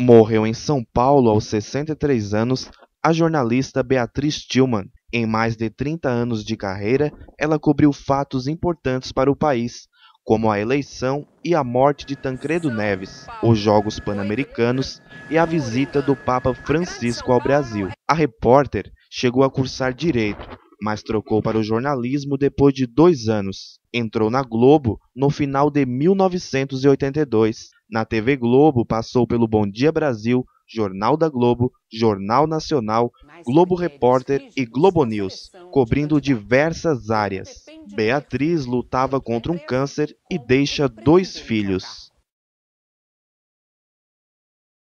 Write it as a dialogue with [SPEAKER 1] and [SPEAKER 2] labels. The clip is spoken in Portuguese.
[SPEAKER 1] Morreu em São Paulo aos 63 anos a jornalista Beatriz Tillman. Em mais de 30 anos de carreira, ela cobriu fatos importantes para o país, como a eleição e a morte de Tancredo Neves, os Jogos Pan-Americanos e a visita do Papa Francisco ao Brasil. A repórter chegou a cursar direito mas trocou para o jornalismo depois de dois anos. Entrou na Globo no final de 1982. Na TV Globo, passou pelo Bom Dia Brasil, Jornal da Globo, Jornal Nacional, Globo Repórter e Globo News, cobrindo diversas áreas. Beatriz lutava contra um câncer e deixa dois filhos.